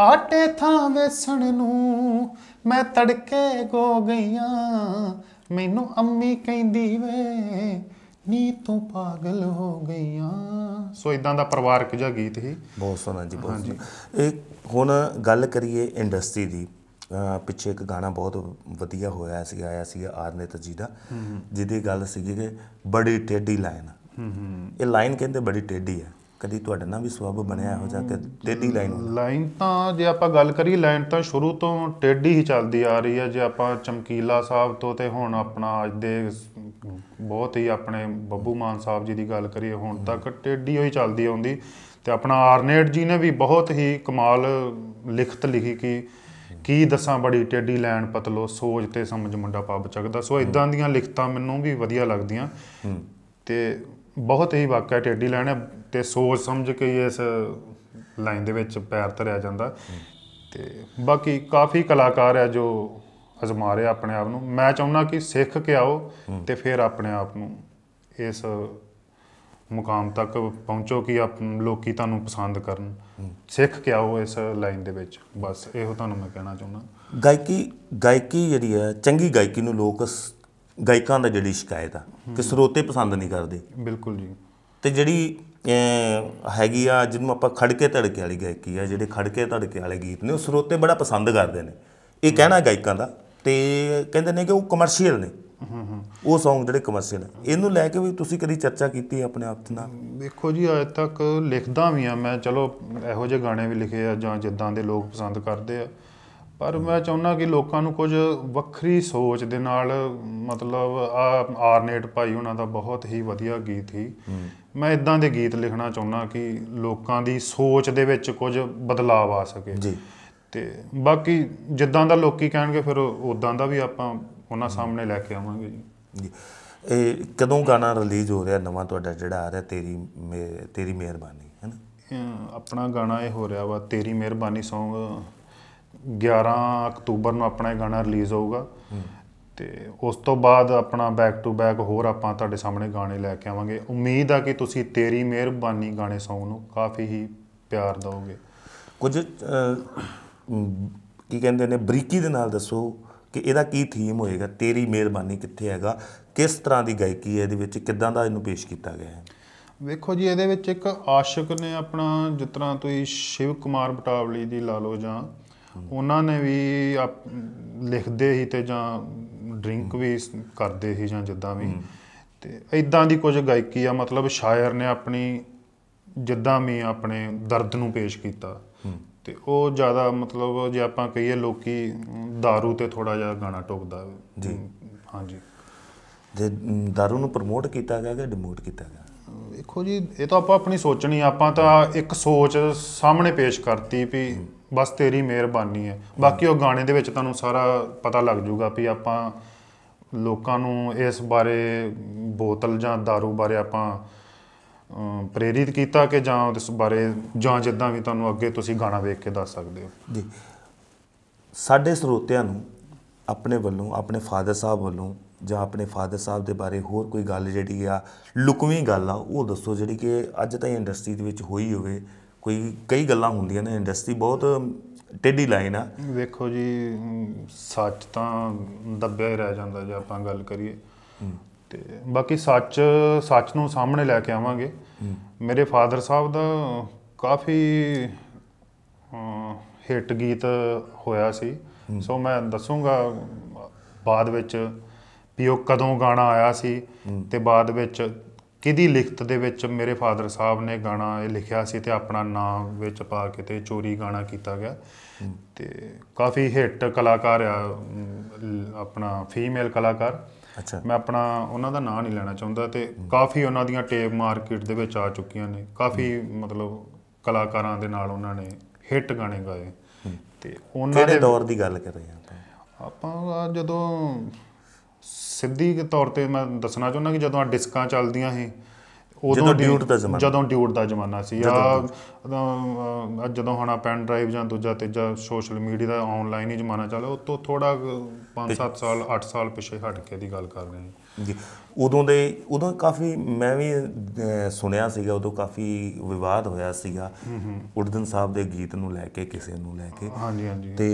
ਆਟੇ ਥਾਂ ਵੇਸਣ ਨੂੰ ਮੈਂ ਤੜਕੇ ਗੋ ਗਈਆਂ ਮੈਨੂੰ ਅੰਮੀ ਕਹਿੰਦੀ ਵੇ ਨੀ ਤੂੰ ਪਾਗਲ ਹੋ ਗਈਆਂ ਸੋ ਇਦਾਂ ਦਾ ਪਰਿਵਾਰਕ ਜਿਹਾ ਗੀਤ ਹੀ ਬਹੁਤ ਸੋਹਣਾ ਜੀ ਬਹੁਤ ਸੋਹਣਾ ਇਹ ਹੁਣ ਗੱਲ ਕਰੀਏ ਇੰਡਸਟਰੀ ਦੀ ਪਿੱਛੇ ਇੱਕ ਗਾਣਾ ਬਹੁਤ ਵਧੀਆ ਹੋਇਆ ਸੀ ਆਇਆ ਸੀ ਆਰਨੇਤ ਜੀ ਦਾ ਜਿਹਦੀ ਗੱਲ ਸੀਗੀ ਕਿ ਬੜੀ ਟੇਢੀ ਲਾਈਨ ਇਹ ਲਾਈਨ ਕਹਿੰਦੇ ਬੜੀ ਟੇਢੀ ਹੈ ਕਦੀ ਤੁਹਾਡੇ ਨਾਲ ਵੀ ਸਬਬ ਬਣਿਆ ਹੋ ਜਾ ਕੇ ਟੇਡੀ ਲਾਈਨ ਲਾਈਨ ਤਾਂ ਜੇ ਆਪਾਂ ਗੱਲ ਕਰੀ ਲਾਈਨ ਤਾਂ ਸ਼ੁਰੂ ਤੋਂ ਟੇਡੀ ਹੀ ਚੱਲਦੀ ਆ ਰਹੀ ਹੈ ਜੇ ਆਪਾਂ ਚਮਕੀਲਾ ਸਾਹਿਬ ਤੋਂ ਤੇ ਹੁਣ ਆਪਣਾ ਅੱਜ ਦੇ ਬਹੁਤ ਹੀ ਆਪਣੇ ਬੱਬੂ ਮਾਨ ਸਾਹਿਬ ਜੀ ਦੀ ਗੱਲ ਕਰੀਏ ਹੁਣ ਤੱਕ ਟੇਡੀ ਹੋਈ ਚੱਲਦੀ ਆਉਂਦੀ ਤੇ ਆਪਣਾ ਆਰਨੇਟ ਜੀ ਨੇ ਵੀ ਬਹੁਤ ਹੀ ਕਮਾਲ ਲਿਖਤ ਲਿਖੀ ਕਿ ਕੀ ਦੱਸਾਂ ਬੜੀ ਟੇਡੀ ਲੈਣ ਪਤਲੋ ਸੋਚ ਤੇ ਸਮਝ ਮੁੰਡਾ ਪੱਬ ਚੱਕਦਾ ਸੋ ਇਦਾਂ ਦੀਆਂ ਲਿਖਤਾਂ ਮੈਨੂੰ ਵੀ ਵਧੀਆ ਲੱਗਦੀਆਂ ਤੇ ਬਹੁਤ ਹੀ ਵਾਕਿਆ ਟੇਡੀ ਲਾਈਨ ਹੈ ਤੇ ਸੋਚ ਸਮਝ ਕੇ ਇਸ ਲਾਈਨ ਦੇ ਵਿੱਚ ਪੈਰ ਧਰਿਆ ਜਾਂਦਾ ਤੇ ਬਾਕੀ ਕਾਫੀ ਕਲਾਕਾਰ ਆ ਜੋ ਅਜ਼ਮਾ ਰਿਹਾ ਆਪਣੇ ਆਪ ਨੂੰ ਮੈਂ ਚਾਹੁੰਦਾ ਕਿ ਸਿੱਖ ਕੇ ਆਓ ਤੇ ਫਿਰ ਆਪਣੇ ਆਪ ਨੂੰ ਇਸ ਮੁਕਾਮ ਤੱਕ ਪਹੁੰਚੋ ਕਿ ਆਪ ਲੋਕੀ ਤੁਹਾਨੂੰ ਪਸੰਦ ਕਰਨ ਸਿੱਖ ਕੇ ਆਓ ਇਸ ਲਾਈਨ ਦੇ ਵਿੱਚ ਬਸ ਇਹੋ ਤੁਹਾਨੂੰ ਮੈਂ ਕਹਿਣਾ ਚਾਹੁੰਦਾ ਗਾਇਕੀ ਗਾਇਕੀ ਜਿਹੜੀ ਹੈ ਚੰਗੀ ਗਾਇਕੀ ਨੂੰ ਲੋਕ ਗਾਇਕਾਂ ਦਾ ਜਿਹੜੀ ਸ਼ਿਕਾਇਤ ਆ ਕਿ ਸਰੋਤੇ ਪਸੰਦ ਨਹੀਂ ਕਰਦੇ ਬਿਲਕੁਲ ਜੀ ਤੇ ਜਿਹੜੀ ਹੈਗੀ ਆ ਜਿਹਨੂੰ ਆਪਾਂ ਖੜਕੇ ਧੜਕੇ ਵਾਲੀ ਗਾਇਕੀ ਆ ਜਿਹੜੇ ਖੜਕੇ ਧੜਕੇ ਵਾਲੇ ਗੀਤ ਨੇ ਉਹ ਸਰੋਤੇ ਬੜਾ ਪਸੰਦ ਕਰਦੇ ਨੇ ਇਹ ਕਹਿਣਾ ਗਾਇਕਾਂ ਦਾ ਤੇ ਕਹਿੰਦੇ ਨੇ ਕਿ ਉਹ ਕਮਰਸ਼ੀਅਲ ਨੇ ਉਹ Song ਜਿਹੜੇ ਕਮਰਸ਼ੀਅਲ ਇਹਨੂੰ ਲੈ ਕੇ ਵੀ ਤੁਸੀਂ ਕਦੀ ਚਰਚਾ ਕੀਤੀ ਆਪਣੇ ਆਪ ਨਾਲ ਦੇਖੋ ਜੀ ਅਜੇ ਤੱਕ ਲਿਖਦਾ ਵੀ ਆ ਮੈਂ ਚਲੋ ਇਹੋ ਜਿਹੇ ਗਾਣੇ ਵੀ ਲਿਖੇ ਆ ਜਾਂ ਜਿੱਦਾਂ ਦੇ ਲੋਕ ਪਸੰਦ ਕਰਦੇ ਆ ਪਰ ਮੈਂ ਚਾਹੁੰਦਾ ਕਿ ਲੋਕਾਂ ਨੂੰ ਕੁਝ ਵੱਖਰੀ ਸੋਚ ਦੇ ਨਾਲ ਮਤਲਬ ਆ ਆਰਨੇਟ ਭਾਈ ਉਹਨਾਂ ਦਾ ਬਹੁਤ ਹੀ ਵਧੀਆ ਗੀਤ ਸੀ ਮੈਂ ਇਦਾਂ ਦੇ ਗੀਤ ਲਿਖਣਾ ਚਾਹੁੰਦਾ ਕਿ ਲੋਕਾਂ ਦੀ ਸੋਚ ਦੇ ਵਿੱਚ ਕੁਝ ਬਦਲਾਅ ਆ ਸਕੇ ਜੀ ਤੇ ਬਾਕੀ ਜਿੱਦਾਂ ਦਾ ਲੋਕੀ ਕਹਿਣਗੇ ਫਿਰ ਉਦਾਂ ਦਾ ਵੀ ਆਪਾਂ ਉਹਨਾਂ ਸਾਹਮਣੇ ਲੈ ਕੇ ਆਵਾਂਗੇ ਜੀ ਜੀ ਇਹ ਕਦੋਂ ਗਾਣਾ ਰਿਲੀਜ਼ ਹੋ ਰਿਹਾ ਨਵਾਂ ਤੁਹਾਡਾ ਜਿਹੜਾ ਆ ਰਿਹਾ ਤੇਰੀ ਤੇਰੀ ਮਿਹਰਬਾਨੀ ਹੈ ਨਾ ਆਪਣਾ ਗਾਣਾ ਇਹ ਹੋ ਰਿਹਾ ਵਾ ਤੇਰੀ ਮਿਹਰਬਾਨੀ Song 11 ਅਕਤੂਬਰ ਨੂੰ ਆਪਣਾ ਗਾਣਾ ਰਿਲੀਜ਼ ਹੋਊਗਾ ਤੇ ਉਸ ਤੋਂ ਬਾਅਦ ਆਪਣਾ ਬੈਕ ਟੂ ਬੈਕ ਹੋਰ ਆਪਾਂ ਤੁਹਾਡੇ ਸਾਹਮਣੇ ਗਾਣੇ ਲੈ ਕੇ ਆਵਾਂਗੇ ਉਮੀਦ ਆ ਕਿ ਤੁਸੀਂ ਤੇਰੀ ਮਿਹਰਬਾਨੀ ਗਾਣੇ ਸੌਂ ਨੂੰ ਕਾਫੀ ਹੀ ਪਿਆਰ ਦਿਓਗੇ ਕੁਝ ਕੀ ਕਹਿੰਦੇ ਨੇ ਬਰੀਕੀ ਦੇ ਨਾਲ ਦੱਸੋ ਕਿ ਇਹਦਾ ਕੀ ਥੀਮ ਹੋਏਗਾ ਤੇਰੀ ਮਿਹਰਬਾਨੀ ਕਿੱਥੇ ਹੈਗਾ ਕਿਸ ਤਰ੍ਹਾਂ ਦੀ ਗਾਇਕੀ ਹੈ ਇਹਦੇ ਵਿੱਚ ਕਿੱਦਾਂ ਦਾ ਇਹਨੂੰ ਪੇਸ਼ ਕੀਤਾ ਗਿਆ ਹੈ ਵੇਖੋ ਜੀ ਇਹਦੇ ਵਿੱਚ ਇੱਕ ਆਸ਼ਿਕ ਨੇ ਆਪਣਾ ਜਿਤਨਾ ਤੁਸੀਂ ਸ਼ਿਵ ਕੁਮਾਰ ਬਟਾਵਲੀ ਦੀ ਲਾ ਲਓ ਜਾਂ ਉਹਨਾਂ ਨੇ ਵੀ ਲਿਖਦੇ ਹੀ ਤੇ ਜਾਂ ਡਰਿੰਕ ਵੀ ਕਰਦੇ ਹੀ ਜਾਂ ਜਿੱਦਾਂ ਵੀ ਤੇ ਇਦਾਂ ਦੀ ਕੁਝ ਗਾਇਕੀ ਆ ਮਤਲਬ ਸ਼ਾਇਰ ਨੇ ਆਪਣੀ ਜਿੱਦਾਂ ਵੀ ਆਪਣੇ ਦਰਦ ਨੂੰ ਪੇਸ਼ ਕੀਤਾ ਤੇ ਉਹ ਜ਼ਿਆਦਾ ਮਤਲਬ ਜੇ ਆਪਾਂ ਕਹੀਏ ਲੋਕੀ दारू ਤੇ ਥੋੜਾ ਜਿਹਾ ਗਾਣਾ ਟੋਕਦਾ ਜੀ ਹਾਂਜੀ ਜੇ दारू ਨੂੰ ਪ੍ਰਮੋਟ ਕੀਤਾ ਗਿਆ ਕਿ ਡਿਮੋਟ ਕੀਤਾ ਗਿਆ ਦੇਖੋ ਜੀ ਇਹ ਤਾਂ ਆਪਾਂ ਆਪਣੀ ਸੋਚਣੀ ਆਪਾਂ ਤਾਂ ਇੱਕ ਸੋਚ ਸਾਹਮਣੇ ਪੇਸ਼ ਕਰਤੀ ਵੀ ਬਸ ਤੇਰੀ ਮਿਹਰਬਾਨੀ ਹੈ ਬਾਕੀ ਉਹ ਗਾਣੇ ਦੇ ਵਿੱਚ ਤੁਹਾਨੂੰ ਸਾਰਾ ਪਤਾ ਲੱਗ ਜਾਊਗਾ ਵੀ ਆਪਾਂ ਲੋਕਾਂ ਨੂੰ ਇਸ ਬਾਰੇ ਬੋਤਲ ਜਾਂ दारू ਬਾਰੇ ਆਪਾਂ ਪ੍ਰੇਰਿਤ ਕੀਤਾ ਕਿ ਜਾਂ ਉਸ ਬਾਰੇ ਜਾਂ ਜਿੱਦਾਂ ਵੀ ਤੁਹਾਨੂੰ ਅੱਗੇ ਤੁਸੀਂ ਗਾਣਾ ਵੇਖ ਕੇ ਦੱਸ ਸਕਦੇ ਹੋ ਜੀ ਸਾਡੇ ਸਰੋਤਿਆਂ ਨੂੰ ਆਪਣੇ ਵੱਲੋਂ ਆਪਣੇ ਫਾਦਰ ਸਾਹਿਬ ਵੱਲੋਂ ਜਾਂ ਆਪਣੇ ਫਾਦਰ ਸਾਹਿਬ ਦੇ ਬਾਰੇ ਹੋਰ ਕੋਈ ਗੱਲ ਜਿਹੜੀ ਆ ਲੁਕਵੀਂ ਗੱਲ ਆ ਉਹ ਦੱਸੋ ਜਿਹੜੀ ਕਿ ਅੱਜ ਤਾਈਂ ਇੰਡਸਟਰੀ ਦੇ ਵਿੱਚ ਹੋਈ ਹੋਵੇ ਕੋਈ ਕਈ ਗੱਲਾਂ ਹੁੰਦੀਆਂ ਨੇ ਇੰਡਸਟਰੀ ਬਹੁਤ ਟੇਢੀ ਲਾਈਨ ਆ ਵੇਖੋ ਜੀ ਸੱਚ ਤਾਂ ਦੱਬਿਆ ਹੀ ਰਹਿ ਜਾਂਦਾ ਜੇ ਆਪਾਂ ਗੱਲ ਕਰੀਏ ਤੇ ਬਾਕੀ ਸੱਚ ਸੱਚ ਨੂੰ ਸਾਹਮਣੇ ਲੈ ਕੇ ਆਵਾਂਗੇ ਮੇਰੇ ਫਾਦਰ ਸਾਹਿਬ ਦਾ ਕਾਫੀ ਹਿੱਟ ਗੀਤ ਹੋਇਆ ਸੀ ਸੋ ਮੈਂ ਦੱਸੂਗਾ ਬਾਅਦ ਵਿੱਚ ਪੀਓ ਉਹ ਕਦੋਂ ਗਾਣਾ ਆਇਆ ਸੀ ਤੇ ਬਾਅਦ ਵਿੱਚ ਕਿਹਦੀ ਲਿਖਤ ਦੇ ਵਿੱਚ ਮੇਰੇ ਫਾਦਰ ਸਾਹਿਬ ਨੇ ਗਾਣਾ ਇਹ ਲਿਖਿਆ ਸੀ ਤੇ ਆਪਣਾ ਨਾਮ ਵਿੱਚ ਪਾ ਕੇ ਤੇ ਚੋਰੀ ਗਾਣਾ ਕੀਤਾ ਗਿਆ ਤੇ ਕਾਫੀ ਹਿੱਟ ਕਲਾਕਾਰ ਆ ਆਪਣਾ ਫੀਮੇਲ ਕਲਾਕਾਰ ਅੱਛਾ ਮੈਂ ਆਪਣਾ ਉਹਨਾਂ ਦਾ ਨਾਮ ਨਹੀਂ ਲੈਣਾ ਚਾਹੁੰਦਾ ਤੇ ਕਾਫੀ ਉਹਨਾਂ ਦੀਆਂ ਟੇਪ ਮਾਰਕੀਟ ਦੇ ਵਿੱਚ ਆ ਚੁੱਕੀਆਂ ਨੇ ਕਾਫੀ ਮਤਲਬ ਕਲਾਕਾਰਾਂ ਦੇ ਨਾਲ ਉਹਨਾਂ ਨੇ ਹਿੱਟ ਗਾਣੇ ਗਾਏ ਤੇ ਉਹਨਾਂ ਦੇ ਦੌਰ ਦੀ ਗੱਲ ਕਰ ਰਹੇ ਆਪਾਂ ਆਪਾਂ ਜਦੋਂ ਸਿੱਧੀ ਤੌਰ ਤੇ ਮੈਂ ਦੱਸਣਾ ਚਾਹੁੰਦਾ ਕਿ ਜਦੋਂ ਆ ਡਿਸਕਾਂ ਚੱਲਦੀਆਂ ਸੀ ਉਦੋਂ ਡਿਊਟ ਦਾ ਜ਼ਮਾਨਾ ਜਦੋਂ ਡਿਊਟ ਦਾ ਜ਼ਮਾਨਾ ਸੀ ਆ ਜਦੋਂ ਹੁਣ ਆ ਪੈਨ ਡਰਾਈਵ ਜਾਂ ਦੂਜਾ ਤੀਜਾ ਸੋਸ਼ਲ ਮੀਡੀਆ ਦਾ ਆਨਲਾਈਨ ਹੀ ਜ਼ਮਾਨਾ ਚੱਲ ਉਹ ਤੋਂ ਥੋੜਾ 5-7 ਸਾਲ 8 ਸਾਲ ਪਿਛੇ ਹਟ ਕੇ ਦੀ ਗੱਲ ਕਰ ਰਹੇ ਹਾਂ ਜੀ ਉਦੋਂ ਦੇ ਉਦੋਂ ਕਾਫੀ ਮੈਂ ਵੀ ਸੁਣਿਆ ਸੀਗਾ ਉਦੋਂ ਕਾਫੀ ਵਿਵਾਦ ਹੋਇਆ ਸੀਗਾ ਉਰਦਨ ਸਾਹਿਬ ਦੇ ਗੀਤ ਨੂੰ ਲੈ ਕੇ ਕਿਸੇ ਨੂੰ ਲੈ ਕੇ ਹਾਂਜੀ ਹਾਂਜੀ ਤੇ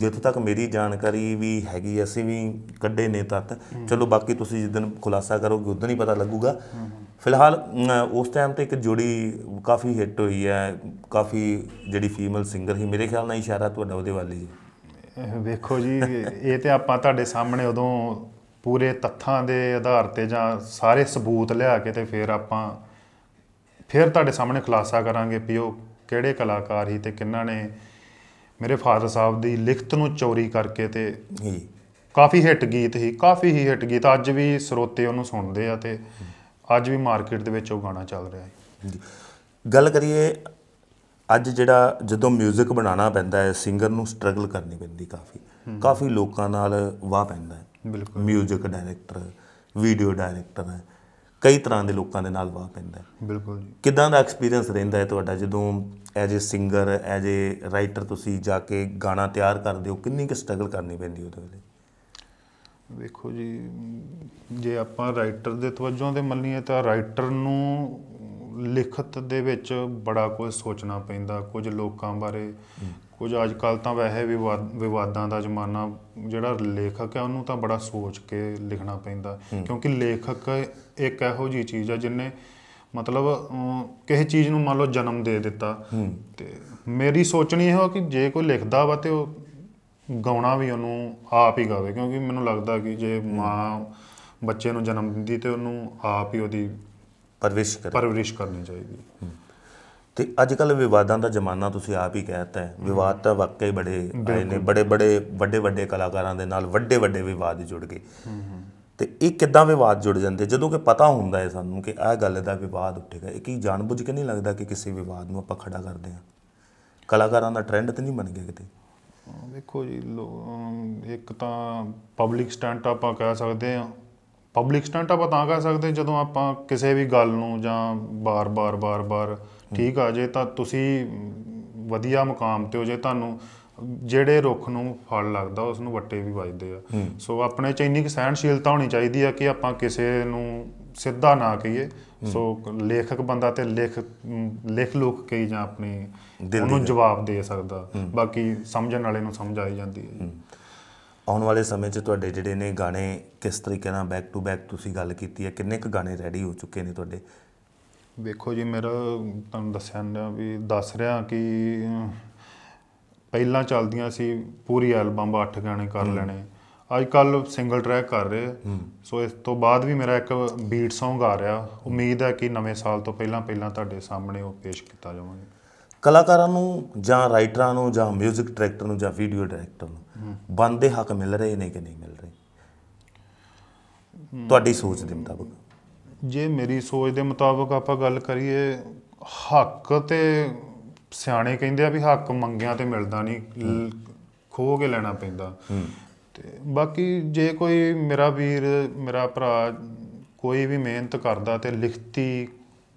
ਜਿੱਥੇ ਤੱਕ ਮੇਰੀ ਜਾਣਕਾਰੀ ਵੀ ਹੈਗੀ ਅਸੀਂ ਵੀ ਕੱਢੇ ਨੇ ਤੱਤ ਚਲੋ ਬਾਕੀ ਤੁਸੀਂ ਜਿੱਦਨ ਖੁਲਾਸਾ ਕਰੋਗੇ ਉਦੋਂ ਹੀ ਪਤਾ ਲੱਗੂਗਾ ਫਿਲਹਾਲ ਉਸ ਟਾਈਮ ਤੇ ਇੱਕ ਜੋੜੀ ਕਾਫੀ ਹਿੱਟ ਹੋਈ ਹੈ ਕਾਫੀ ਜਿਹੜੀ ਫੀਮੇਲ ਸਿੰਗਰ ਸੀ ਮੇਰੇ ਖਿਆਲ ਨਾਲ ਇਸ਼ਾਰਾ ਤੁਹਾਡਾ ਉਹਦੇ ਵੱਲ ਹੀ ਵੇਖੋ ਜੀ ਇਹ ਤੇ ਆਪਾਂ ਤੁਹਾਡੇ ਸਾਹਮਣੇ ਉਦੋਂ ਪੂਰੇ ਤੱਥਾਂ ਦੇ ਆਧਾਰ ਤੇ ਜਾਂ ਸਾਰੇ ਸਬੂਤ ਲਿਆ ਕੇ ਤੇ ਫਿਰ ਆਪਾਂ ਫਿਰ ਤੁਹਾਡੇ ਸਾਹਮਣੇ ਖੁਲਾਸਾ ਕਰਾਂਗੇ ਵੀ ਉਹ ਕਿਹੜੇ ਕਲਾਕਾਰ ਹੀ ਤੇ ਕਿੰਨਾਂ ਨੇ ਮੇਰੇ ਫਾਦਰ ਸਾਹਿਬ ਦੀ ਲਿਖਤ ਨੂੰ ਚੋਰੀ ਕਰਕੇ ਤੇ ਜੀ ਕਾਫੀ ਹਿੱਟ ਗੀਤ ਹੀ ਕਾਫੀ ਹੀ ਹਿੱਟ ਗੀਤ ਅੱਜ ਵੀ ਸਰੋਤੇ ਉਹਨੂੰ ਸੁਣਦੇ ਆ ਤੇ ਅੱਜ ਵੀ ਮਾਰਕੀਟ ਦੇ ਵਿੱਚ ਉਹ ਗਾਣਾ ਚੱਲ ਰਿਹਾ ਹੈ ਜੀ ਗੱਲ ਕਰੀਏ ਅੱਜ ਜਿਹੜਾ ਜਦੋਂ 뮤직 ਬਣਾਉਣਾ ਪੈਂਦਾ ਹੈ ਸਿੰਗਰ ਨੂੰ ਸਟਰਗਲ ਕਰਨੀ ਪੈਂਦੀ ਕਾਫੀ ਕਾਫੀ ਲੋਕਾਂ ਨਾਲ ਵਾਹ ਪੈਂਦਾ ਹੈ ਬਿਲਕੁਲ 뮤직 ਡਾਇਰੈਕਟਰ ਵੀਡੀਓ ਡਾਇਰੈਕਟਰ ਕਈ ਤਰ੍ਹਾਂ ਦੇ ਲੋਕਾਂ ਦੇ ਨਾਲ ਵਾਹ ਪੈਂਦਾ ਹੈ ਬਿਲਕੁਲ ਜੀ ਕਿਦਾਂ ਦਾ ਐਕਸਪੀਰੀਅੰਸ ਰਹਿੰਦਾ ਹੈ ਤੁਹਾਡਾ ਜਦੋਂ as a singer as a writer ਤੁਸੀਂ ਜਾ ਕੇ ਗਾਣਾ ਤਿਆਰ ਕਰਦੇ ਹੋ ਕਿੰਨੀ ਕਿ ਸਟਰਗਲ ਕਰਨੀ ਪੈਂਦੀ ਉਹਦੇ ਵੇਲੇ ਵੇਖੋ ਜੀ ਜੇ ਆਪਾਂ ਰਾਈਟਰ ਦੇ ਤਵੱਜੋਂ ਦੇ ਮੰਨੀਏ ਤਾਂ ਰਾਈਟਰ ਨੂੰ ਲਿਖਤ ਦੇ ਵਿੱਚ ਬੜਾ ਕੁਝ ਸੋਚਣਾ ਪੈਂਦਾ ਕੁਝ ਲੋਕਾਂ ਬਾਰੇ ਕੁਝ ਅੱਜ ਕੱਲ ਤਾਂ ਵੈਸੇ ਵੀ ਵਿਵਾਦਾਂ ਦਾ ਜ਼ਮਾਨਾ ਜਿਹੜਾ ਲੇਖਕ ਹੈ ਉਹਨੂੰ ਤਾਂ ਬੜਾ ਸੋਚ ਕੇ ਲਿਖਣਾ ਪੈਂਦਾ ਕਿਉਂਕਿ ਲੇਖਕ ਇੱਕ ਇਹੋ ਜੀ ਚੀਜ਼ ਹੈ ਜਿਨੇ ਮਤਲਬ ਕਿਸੇ ਚੀਜ਼ ਨੂੰ ਮੰਨ ਲਓ ਜਨਮ ਦੇ ਦਿੱਤਾ ਤੇ ਮੇਰੀ ਸੋਚਣੀ ਇਹ ਹੋ ਕਿ ਜੇ ਕੋਈ ਲਿਖਦਾ ਵਾ ਤੇ ਉਹ ਗਾਉਣਾ ਵੀ ਉਹਨੂੰ ਆਪ ਹੀ ਗਾਵੇ ਕਿਉਂਕਿ ਮੈਨੂੰ ਲੱਗਦਾ ਕਿ ਜੇ ਮਾਂ ਬੱਚੇ ਨੂੰ ਜਨਮ ਦਿੰਦੀ ਤੇ ਉਹਨੂੰ ਆਪ ਹੀ ਉਹਦੀ ਪਰਵਰਿਸ਼ ਕਰਨੀ ਚਾਹੀਦੀ ਤੇ ਅੱਜ ਕੱਲ ਵਿਵਾਦਾਂ ਦਾ ਜ਼ਮਾਨਾ ਤੁਸੀਂ ਆਪ ਹੀ ਕਹਿਤਾ ਹੈ ਵਿਵਾਦ ਤਾਂ ਵਾਕਈ ਬੜੇ ਆਏ ਨੇ ਬੜੇ ਬੜੇ ਵੱਡੇ ਵੱਡੇ ਕਲਾਕਾਰਾਂ ਦੇ ਨਾਲ ਵੱਡੇ ਵੱਡੇ ਵਿਵਾਦ ਜੁੜ ਗਏ ਤੇ ਇਹ ਕਿਦਾਂ ਵਿਵਾਦ ਜੁੜ ਜਾਂਦੇ ਜਦੋਂ ਕਿ ਪਤਾ ਹੁੰਦਾ ਹੈ ਸਾਨੂੰ ਕਿ ਆਹ ਗੱਲ ਦਾ ਵਿਵਾਦ ਉੱਠੇਗਾ ਇਹ ਕੀ ਜਾਣਬੁੱਝ ਕੇ ਨਹੀਂ ਲੱਗਦਾ ਕਿ ਕਿਸੇ ਵਿਵਾਦ ਨੂੰ ਆਪਾਂ ਖੜਾ ਕਰਦੇ ਹਾਂ ਕਲਾਕਾਰਾਂ ਦਾ ਟ੍ਰੈਂਡ ਤਾਂ ਨਹੀਂ ਬਣ ਗਿਆ ਕਿਤੇ ਦੇਖੋ ਜੀ ਇੱਕ ਤਾਂ ਪਬਲਿਕ ਸਟੈਂਡ ਆਪਾਂ ਕਹਿ ਸਕਦੇ ਆ ਪਬਲਿਕ ਸਟੈਂਡ ਆਪਾਂ ਤਾਂ ਕਹਿ ਸਕਦੇ ਜਦੋਂ ਆਪਾਂ ਕਿਸੇ ਵੀ ਗੱਲ ਨੂੰ ਜਾਂ ਬਾਰ-ਬਾਰ ਬਾਰ-ਬਾਰ ਠੀਕ ਆ ਜੇ ਤਾਂ ਤੁਸੀਂ ਵਧੀਆ ਮੁਕਾਮ ਤੇ ਹੋ ਜੇ ਤੁਹਾਨੂੰ ਜਿਹੜੇ ਰੁੱਖ ਨੂੰ ਫਲ ਲੱਗਦਾ ਉਸ ਨੂੰ ਵੱਟੇ ਵੀ ਵੱਜਦੇ ਆ ਸੋ ਆਪਣੇ ਚ ਇੰਨੀ ਕਿ ਸਹਿਣਸ਼ੀਲਤਾ ਹੋਣੀ ਚਾਹੀਦੀ ਆ ਕਿ ਆਪਾਂ ਕਿਸੇ ਨੂੰ ਸਿੱਧਾ ਨਾ ਕਹੀਏ ਸੋ ਲੇਖਕ ਬੰਦਾ ਤੇ ਲਿਖ ਲਿਖ ਲੋਕ ਕਹੀ ਜਾਂ ਆਪਣੇ ਉਹਨੂੰ ਜਵਾਬ ਦੇ ਸਕਦਾ ਬਾਕੀ ਸਮਝਣ ਵਾਲੇ ਨੂੰ ਸਮਝ ਆਈ ਜਾਂਦੀ ਹੈ ਆਉਣ ਵਾਲੇ ਸਮੇਂ 'ਚ ਤੁਹਾਡੇ ਜਿਹੜੇ ਨੇ ਗਾਣੇ ਕਿਸ ਤਰੀਕੇ ਨਾਲ ਬੈਕ ਟੂ ਬੈਕ ਤੁਸੀਂ ਗੱਲ ਕੀਤੀ ਹੈ ਕਿੰਨੇ ਕੁ ਗਾਣੇ ਰੈਡੀ ਹੋ ਚੁੱਕੇ ਨੇ ਤੁਹਾਡੇ ਵੇਖੋ ਜੀ ਮੇਰਾ ਤੁਹਾਨੂੰ ਦੱਸਿਆ ਨਾ ਵੀ ਦੱਸ ਰਿਹਾ ਕਿ ਪਹਿਲਾਂ ਚੱਲਦੀਆਂ ਸੀ ਪੂਰੀ ਐਲਬਮ 8 ਗਾਣੇ ਕਰ ਲੈਣੇ ਅੱਜ ਕੱਲ ਸਿੰਗਲ ਟਰੈਕ ਕਰ ਰਹੇ ਸੋ ਇਸ ਤੋਂ ਬਾਅਦ ਵੀ ਮੇਰਾ ਇੱਕ ਬੀਟ Song ਆ ਰਿਹਾ ਉਮੀਦ ਹੈ ਕਿ ਨਵੇਂ ਸਾਲ ਤੋਂ ਪਹਿਲਾਂ ਪਹਿਲਾਂ ਤੁਹਾਡੇ ਸਾਹਮਣੇ ਉਹ ਪੇਸ਼ ਕੀਤਾ ਜਾਵਾਂਗੇ ਕਲਾਕਾਰਾਂ ਨੂੰ ਜਾਂ ਰਾਈਟਰਾਂ ਨੂੰ ਜਾਂ 뮤직 ਡਾਇਰੈਕਟਰ ਨੂੰ ਜਾਂ ਵੀਡੀਓ ਡਾਇਰੈਕਟਰ ਨੂੰ ਬੰਦੇ ਹੱਕ ਮਿਲ ਰਹੇ ਨੇ ਕਿ ਨਹੀਂ ਮਿਲ ਰਹੇ ਤੁਹਾਡੀ ਸੋਚ ਦੇ ਮੁਤਾਬਕ ਜੇ ਮੇਰੀ ਸੋਚ ਦੇ ਮੁਤਾਬਕ ਆਪਾਂ ਗੱਲ ਕਰੀਏ ਹੱਕ ਤੇ ਸਿਆਣੇ ਕਹਿੰਦੇ ਆ ਵੀ ਹੱਕ ਮੰਗਿਆਂ ਤੇ ਮਿਲਦਾ ਨਹੀਂ ਖੋ ਕੇ ਲੈਣਾ ਪੈਂਦਾ ਤੇ ਬਾਕੀ ਜੇ ਕੋਈ ਮੇਰਾ ਵੀਰ ਮੇਰਾ ਭਰਾ ਕੋਈ ਵੀ ਮਿਹਨਤ ਕਰਦਾ ਤੇ ਲਿਖਤੀ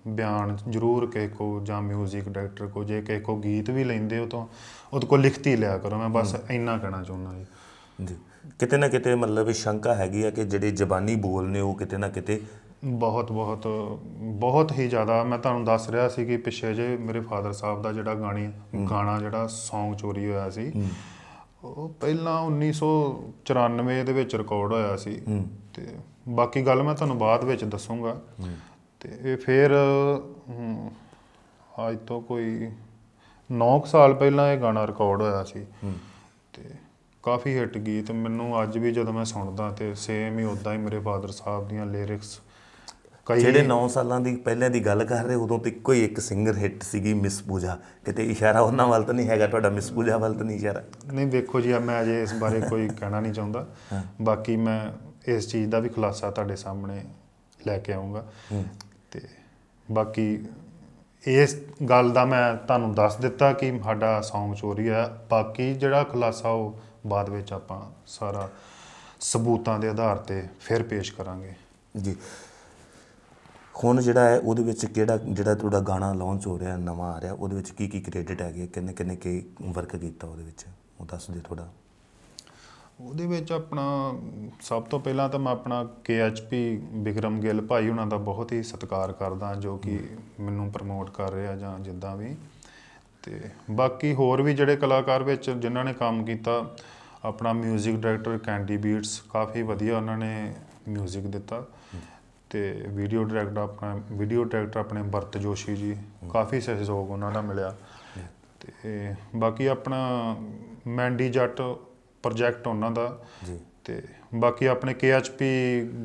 ਬਿਆਨ ਜ਼ਰੂਰ ਕਿਸੇ ਕੋ ਜਾਂ 뮤직 ਡਾਇਰੈਕਟਰ ਕੋ ਜੇ ਕਿਸੇ ਕੋ ਗੀਤ ਵੀ ਲੈਂਦੇ ਹੋ ਤਾਂ ਉਹਦੇ ਕੋ ਲਿਖਤੀ ਲਿਆ ਕਰੋ ਮੈਂ ਬਸ ਇੰਨਾ ਕਹਿਣਾ ਚਾਹੁੰਦਾ ਜੀ ਕਿਤੇ ਨਾ ਕਿਤੇ ਮਤਲਬ ਸ਼ੰਕਾ ਹੈਗੀ ਆ ਕਿ ਜਿਹੜੇ ਜ਼ਬਾਨੀ ਬੋਲ ਨੇ ਉਹ ਕਿਤੇ ਨਾ ਕਿਤੇ ਬਹੁਤ ਬਹੁਤ ਬਹੁਤ ਹੀ ਜ਼ਿਆਦਾ ਮੈਂ ਤੁਹਾਨੂੰ ਦੱਸ ਰਿਹਾ ਸੀ ਕਿ ਪਿੱਛੇ ਜੇ ਮੇਰੇ ਫਾਦਰ ਸਾਹਿਬ ਦਾ ਜਿਹੜਾ ਗਾਣੀ ਗਾਣਾ ਜਿਹੜਾ Song ਚੋਰੀ ਹੋਇਆ ਸੀ ਉਹ ਪਹਿਲਾਂ 1994 ਦੇ ਵਿੱਚ ਰਿਕਾਰਡ ਹੋਇਆ ਸੀ ਤੇ ਬਾਕੀ ਗੱਲ ਮੈਂ ਤੁਹਾਨੂੰ ਬਾਅਦ ਵਿੱਚ ਦੱਸੂਗਾ ਤੇ ਇਹ ਫੇਰ ਅੱਜ ਤੋਂ ਕੋਈ 9 ਸਾਲ ਪਹਿਲਾਂ ਇਹ ਗਾਣਾ ਰਿਕਾਰਡ ਹੋਇਆ ਸੀ ਤੇ ਕਾਫੀ ਹਿੱਟ ਗੀਤ ਮੈਨੂੰ ਅੱਜ ਵੀ ਜਦੋਂ ਮੈਂ ਸੁਣਦਾ ਤੇ ਸੇਮ ਹੀ ਉਦਾਂ ਹੀ ਮੇਰੇ ਫਾਦਰ ਸਾਹਿਬ ਦੀਆਂ ਲਿਰਿਕਸ ਜਿਹੜੇ 9 ਸਾਲਾਂ ਦੀ ਪਹਿਲਾਂ ਦੀ ਗੱਲ ਕਰ ਰਹੇ ਉਦੋਂ ਤੇ ਇੱਕੋ ਹੀ ਇੱਕ ਸਿੰਗਰ ਹਿੱਟ ਸੀਗੀ ਮਿਸ ਪੂਜਾ ਕਿਤੇ ਇਸ਼ਾਰਾ ਉਹਨਾਂ ਵੱਲ ਤਾਂ ਨਹੀਂ ਹੈਗਾ ਤੁਹਾਡਾ ਮਿਸ ਪੂਜਾ ਵੱਲ ਤਾਂ ਨਹੀਂ ਇਸ਼ਾਰਾ ਨਹੀਂ ਵੇਖੋ ਜੀ ਮੈਂ ਅਜੇ ਇਸ ਬਾਰੇ ਕੋਈ ਕਹਿਣਾ ਨਹੀਂ ਚਾਹੁੰਦਾ ਬਾਕੀ ਮੈਂ ਇਸ ਚੀਜ਼ ਦਾ ਵੀ ਖੁਲਾਸਾ ਤੁਹਾਡੇ ਸਾਹਮਣੇ ਲੈ ਕੇ ਆਉਂਗਾ ਤੇ ਬਾਕੀ ਇਸ ਗੱਲ ਦਾ ਮੈਂ ਤੁਹਾਨੂੰ ਦੱਸ ਦਿੱਤਾ ਕਿ ਸਾਡਾ ਸੌਂਗ ਚੋਰੀ ਆ ਬਾਕੀ ਜਿਹੜਾ ਖੁਲਾਸਾ ਉਹ ਬਾਅਦ ਵਿੱਚ ਆਪਾਂ ਸਾਰਾ ਸਬੂਤਾਂ ਦੇ ਆਧਾਰ ਤੇ ਫਿਰ ਪੇਸ਼ ਕਰਾਂਗੇ ਜੀ ਹੁਣ ਜਿਹੜਾ ਹੈ ਉਹਦੇ ਵਿੱਚ ਕਿਹੜਾ ਜਿਹੜਾ ਤੁਹਾਡਾ ਗਾਣਾ ਲਾਂਚ ਹੋ ਰਿਹਾ ਨਵਾਂ ਆ ਰਿਹਾ ਉਹਦੇ ਵਿੱਚ ਕੀ ਕੀ ਕ੍ਰੈਡਿਟ ਹੈਗੇ ਕਿੰਨੇ ਕਿੰਨੇ ਕੀ ਵਰਕ ਕੀਤਾ ਉਹਦੇ ਵਿੱਚ ਉਹ ਦੱਸ ਦਿਓ ਥੋੜਾ ਉਹਦੇ ਵਿੱਚ ਆਪਣਾ ਸਭ ਤੋਂ ਪਹਿਲਾਂ ਤਾਂ ਮੈਂ ਆਪਣਾ ਕੇਐਚਪੀ ਵਿਕਰਮ ਗਿੱਲ ਭਾਈ ਉਹਨਾਂ ਦਾ ਬਹੁਤ ਹੀ ਸਤਿਕਾਰ ਕਰਦਾ ਜੋ ਕਿ ਮੈਨੂੰ ਪ੍ਰਮੋਟ ਕਰ ਰਿਹਾ ਜਾਂ ਜਿੱਦਾਂ ਵੀ ਤੇ ਬਾਕੀ ਹੋਰ ਵੀ ਜਿਹੜੇ ਕਲਾਕਾਰ ਵਿੱਚ ਜਿਨ੍ਹਾਂ ਨੇ ਕੰਮ ਕੀਤਾ ਆਪਣਾ 뮤직 ਡਾਇਰੈਕਟਰ ਕੈਂਡੀ ਬੀਟਸ ਕਾਫੀ ਵਧੀਆ ਉਹਨਾਂ ਨੇ 뮤직 ਦਿੱਤਾ ਤੇ ਵੀਡੀਓ ਡਾਇਰੈਕਟਰ ਆਪਣਾ ਵੀਡੀਓ ਡਾਇਰੈਕਟਰ ਆਪਣੇ ਬਰਤ ਜੋਸ਼ੀ ਜੀ ਕਾਫੀ ਸਹਿਯੋਗ ਉਹਨਾਂ ਦਾ ਮਿਲਿਆ ਤੇ ਬਾਕੀ ਆਪਣਾ ਮੈਂਡੀ ਜੱਟ ਪ੍ਰੋਜੈਕਟ ਉਹਨਾਂ ਦਾ ਜੀ ਤੇ ਬਾਕੀ ਆਪਣੇ ਕੇਐਚਪੀ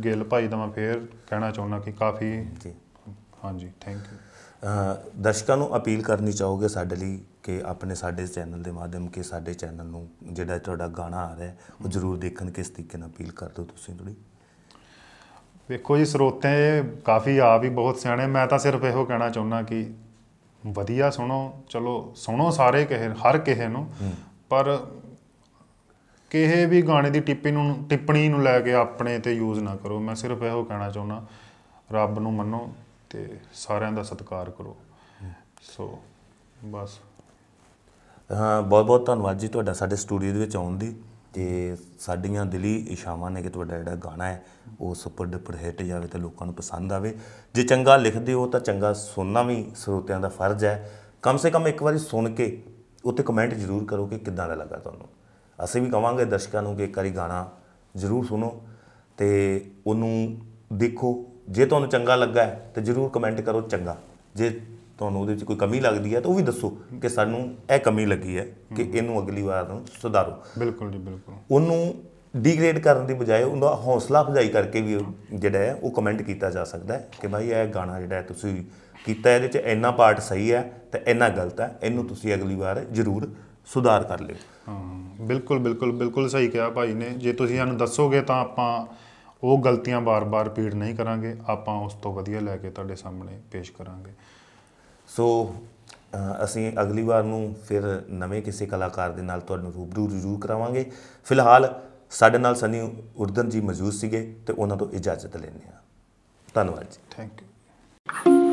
ਗਿੱਲ ਭਾਈ ਦਾ ਮੈਂ ਫੇਰ ਕਹਿਣਾ ਚਾਹੁੰਦਾ ਕਿ ਕਾਫੀ ਜੀ ਹਾਂਜੀ ਥੈਂਕ ਯੂ ਦਰਸ਼ਕਾਂ ਨੂੰ ਅਪੀਲ ਕਰਨੀ ਚਾਹੋਗੇ ਸਾਡੇ ਲਈ ਕਿ ਆਪਣੇ ਸਾਡੇ ਚੈਨਲ ਦੇ ਮਾਧਿਅਮ ਕੇ ਸਾਡੇ ਚੈਨਲ ਨੂੰ ਜਿਹੜਾ ਤੁਹਾਡਾ ਗਾਣਾ ਆ ਰਿਹਾ ਉਹ ਜ਼ਰੂਰ ਦੇਖਣ ਕਿਸ ਤਰੀਕੇ ਨਾਲ ਅਪੀਲ ਕਰ ਦਿਓ ਤੁਸੀਂ ਥੋੜੀ ਵੇਖੋ ਜੀ ਸਰੋਤੇ ਕਾਫੀ ਆਪ ਹੀ ਬਹੁਤ ਸਿਆਣੇ ਮੈਂ ਤਾਂ ਸਿਰਫ ਇਹੋ ਕਹਿਣਾ ਚਾਹੁੰਦਾ ਕਿ ਵਧੀਆ ਸੁਣੋ ਚਲੋ ਸੁਣੋ ਸਾਰੇ ਕਹੇ ਹਰ ਕਿਸੇ ਨੂੰ ਪਰ ਕਿਸੇ ਵੀ ਗਾਣੇ ਦੀ ਟਿੱਪੀ ਨੂੰ ਟਿੱਪਣੀ ਨੂੰ ਲੈ ਕੇ ਆਪਣੇ ਤੇ ਯੂਜ਼ ਨਾ ਕਰੋ ਮੈਂ ਸਿਰਫ ਇਹੋ ਕਹਿਣਾ ਚਾਹੁੰਦਾ ਰੱਬ ਨੂੰ ਮੰਨੋ ਤੇ ਸਾਰਿਆਂ ਦਾ ਸਤਿਕਾਰ ਕਰੋ ਸੋ ਬਸ ਹਾਂ ਬਹੁਤ ਬਹੁਤ ਧੰਨਵਾਦ ਜੀ ਤੁਹਾਡਾ ਸਾਡੇ ਸਟੂਡੀਓ ਦੇ ਵਿੱਚ ਆਉਣ ਦੀ ਤੇ ਸਾਡੀਆਂ ਦਿਲੀ ਇਸ਼ਾਵਾਂ ਨੇ ਕਿ ਤੁਹਾਡਾ ਜਿਹੜਾ ਗਾਣਾ ਹੈ ਉਹ ਸੁਪਰ ਡੁਪਰ ਹਿੱਟ ਜਾਵੇ ਤੇ ਲੋਕਾਂ ਨੂੰ ਪਸੰਦ ਆਵੇ ਜੇ ਚੰਗਾ ਲਿਖਦੇ ਹੋ ਤਾਂ ਚੰਗਾ ਸੁਣਨਾ ਵੀ ਸਰੋਤਿਆਂ ਦਾ ਫਰਜ਼ ਹੈ ਕਮ ਸੇ ਕਮ ਇੱਕ ਵਾਰੀ ਸੁਣ ਕੇ ਉੱਤੇ ਕਮੈਂਟ ਜ਼ਰੂਰ ਕਰੋ ਕਿ ਕਿੱਦਾਂ ਦਾ ਲੱਗਾ ਤੁਹਾਨੂੰ ਅਸੀਂ ਵੀ ਕਵਾਂਗੇ ਦਰਸ਼ਕਾਂ ਨੂੰ ਕਿ ਇੱਕ ਵਾਰੀ ਗਾਣਾ ਜ਼ਰੂਰ ਸੁਣੋ ਤੇ ਉਹਨੂੰ ਦੇਖੋ ਜੇ ਤੁਹਾਨੂੰ ਚੰਗਾ ਲੱਗਾ ਤੇ ਜ਼ਰੂਰ ਕਮੈਂਟ ਕਰੋ ਚੰਗਾ ਜੇ ਤੁਹਾਨੂੰ ਉਹਦੇ ਵਿੱਚ ਕੋਈ ਕਮੀ ਲੱਗਦੀ ਹੈ ਤਾਂ ਉਹ ਵੀ ਦੱਸੋ ਕਿ ਸਾਨੂੰ ਇਹ ਕਮੀ ਲੱਗੀ ਹੈ ਕਿ ਇਹਨੂੰ ਅਗਲੀ ਵਾਰ ਨੂੰ ਸੁਧਾਰੋ ਬਿਲਕੁਲ ਜੀ ਬਿਲਕੁਲ ਉਹਨੂੰ ਡੀਗ੍ਰੇਡ ਕਰਨ ਦੀ ਬਜਾਏ ਉਹਦਾ ਹੌਸਲਾ ਅਫਜ਼ਾਈ ਕਰਕੇ ਵੀ ਜਿਹੜਾ ਹੈ ਉਹ ਕਮੈਂਟ ਕੀਤਾ ਜਾ ਸਕਦਾ ਹੈ ਕਿ ਭਾਈ ਇਹ ਗਾਣਾ ਜਿਹੜਾ ਹੈ ਤੁਸੀਂ ਕੀਤਾ ਇਹਦੇ ਵਿੱਚ ਇੰਨਾ ਪਾਰਟ ਸਹੀ ਹੈ ਤੇ ਇੰਨਾ ਗਲਤ ਹੈ ਇਹਨੂੰ ਤੁਸੀਂ ਅਗਲੀ ਵਾਰ ਜ਼ਰੂਰ ਸੁਧਾਰ ਕਰ ਲਿਓ ਹਾਂ ਬਿਲਕੁਲ ਬਿਲਕੁਲ ਬਿਲਕੁਲ ਸਹੀ ਕਿਹਾ ਭਾਈ ਨੇ ਜੇ ਤੁਸੀਂ ਸਾਨੂੰ ਦੱਸੋਗੇ ਤਾਂ ਆਪਾਂ ਉਹ ਗਲਤੀਆਂ ਬਾਰ-ਬਾਰ ਰਿਪੀਟ ਨਹੀਂ ਕਰਾਂਗੇ ਆਪਾਂ ਉਸ ਤੋਂ ਵਧੀਆ ਲੈ ਕੇ ਤੁਹਾਡੇ ਸਾਹਮਣੇ ਪੇਸ਼ ਕਰਾਂਗੇ ਸੋ ਅਸੀਂ ਅਗਲੀ ਵਾਰ ਨੂੰ ਫਿਰ ਨਵੇਂ ਕਿਸੇ ਕਲਾਕਾਰ ਦੇ ਨਾਲ ਤੁਹਾਨੂੰ ਰੂਬਰੂ ਜ਼ਰੂਰ ਕਰਾਵਾਂਗੇ ਫਿਲਹਾਲ ਸਾਡੇ ਨਾਲ ਸਨੀ ਉਰਦਨ ਜੀ ਮੌਜੂਦ ਸੀਗੇ ਤੇ ਉਹਨਾਂ ਤੋਂ ਇਜਾਜ਼ਤ ਲੈਂਦੇ ਹਾਂ ਧੰਨਵਾਦ ਜੀ ਥੈਂਕ ਯੂ